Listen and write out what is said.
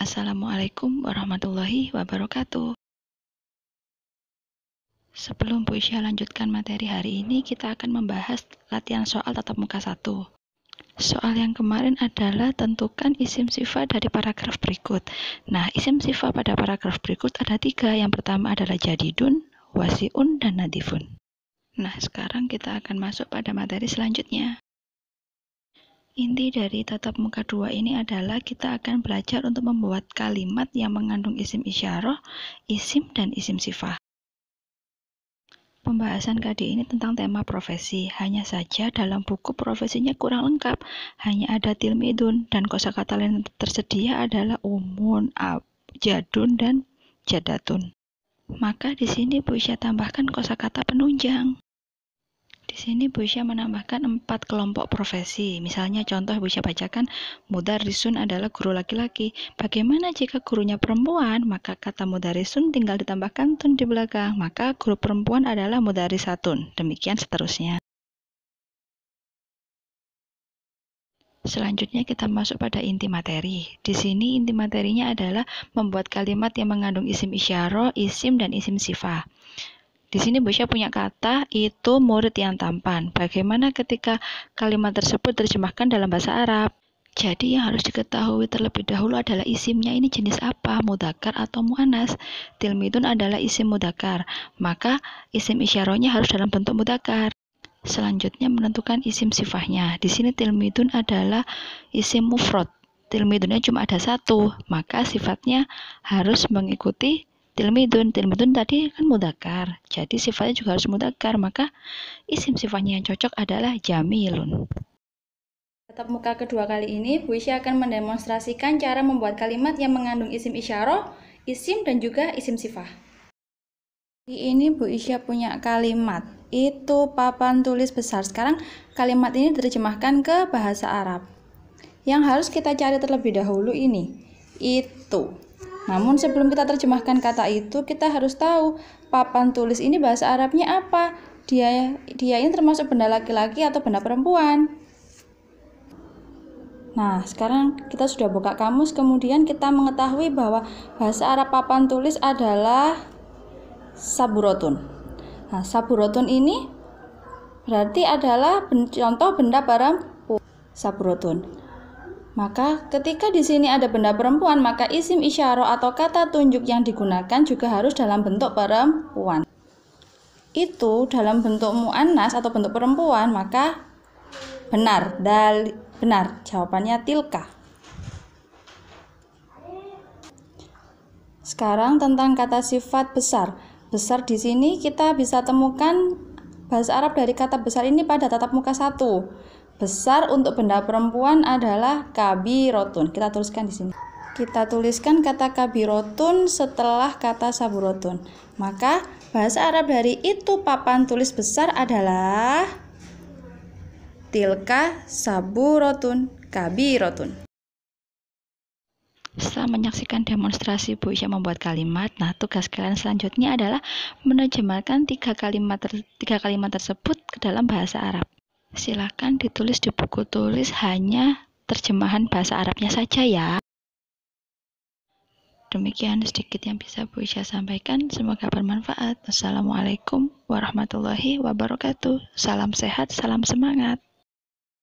Assalamualaikum warahmatullahi wabarakatuh. Sebelum Bu Isya lanjutkan materi hari ini, kita akan membahas latihan soal tatap muka satu. Soal yang kemarin adalah tentukan isim sifat dari paragraf berikut. Nah, isim sifat pada paragraf berikut ada tiga. Yang pertama adalah jadidun, wasiun, dan nadifun. Nah, sekarang kita akan masuk pada materi selanjutnya. Inti dari tatap muka dua ini adalah kita akan belajar untuk membuat kalimat yang mengandung isim isyarah, isim, dan isim sifat. Pembahasan KD ini tentang tema profesi, hanya saja dalam buku profesinya kurang lengkap, hanya ada tilmidun, dan kosakata lain yang tersedia adalah umun, ab, jadun, dan jadatun. Maka di sini bisa Isya tambahkan kosakata penunjang. Di sini Bu Isha menambahkan empat kelompok profesi. Misalnya contoh Bu Isha bacakan, mudarisun adalah guru laki-laki. Bagaimana jika gurunya perempuan? Maka kata mudarisun tinggal ditambahkan tun di belakang. Maka guru perempuan adalah mudarisatun. Demikian seterusnya. Selanjutnya kita masuk pada inti materi. Di sini inti materinya adalah membuat kalimat yang mengandung isim isyaro, isim, dan isim sifat. Di sini Bosya punya kata itu murid yang tampan. Bagaimana ketika kalimat tersebut terjemahkan dalam bahasa Arab? Jadi yang harus diketahui terlebih dahulu adalah isimnya ini jenis apa, mudakar atau muanas. Tilmidun adalah isim mudakar, maka isim isyaronya harus dalam bentuk mudakar. Selanjutnya menentukan isim sifahnya. Di sini tilmidun adalah isim mufrad. Tilmidunnya cuma ada satu, maka sifatnya harus mengikuti tilmidun tilmidun tadi kan mudakar jadi sifatnya juga harus mudakar maka isim sifatnya yang cocok adalah jamilun Tetap muka kedua kali ini, Bu Isya akan mendemonstrasikan cara membuat kalimat yang mengandung isim isyarah, isim, dan juga isim sifah. Di ini Bu Isya punya kalimat, itu papan tulis besar. Sekarang kalimat ini diterjemahkan ke bahasa Arab. Yang harus kita cari terlebih dahulu ini, itu. Namun sebelum kita terjemahkan kata itu, kita harus tahu papan tulis ini bahasa Arabnya apa. Dia dia ini termasuk benda laki-laki atau benda perempuan. Nah, sekarang kita sudah buka kamus, kemudian kita mengetahui bahwa bahasa Arab papan tulis adalah saburotun. Nah, saburotun ini berarti adalah contoh benda barang saburotun. Maka ketika di sini ada benda perempuan, maka isim isyaro atau kata tunjuk yang digunakan juga harus dalam bentuk perempuan. Itu dalam bentuk muanas atau bentuk perempuan, maka benar, dal, benar, jawabannya tilka. Sekarang tentang kata sifat besar. Besar di sini kita bisa temukan bahasa Arab dari kata besar ini pada tatap muka satu besar untuk benda perempuan adalah kabirotun. Kita tuliskan di sini. Kita tuliskan kata kabirotun setelah kata saburotun. Maka bahasa Arab dari itu papan tulis besar adalah tilka saburotun kabirotun. Setelah menyaksikan demonstrasi Bu Isya membuat kalimat, nah tugas kalian selanjutnya adalah menerjemahkan tiga kalimat ter, tiga kalimat tersebut ke dalam bahasa Arab silakan ditulis di buku tulis hanya terjemahan bahasa Arabnya saja ya. Demikian sedikit yang bisa Bu Isha sampaikan. Semoga bermanfaat. Assalamualaikum warahmatullahi wabarakatuh. Salam sehat, salam semangat.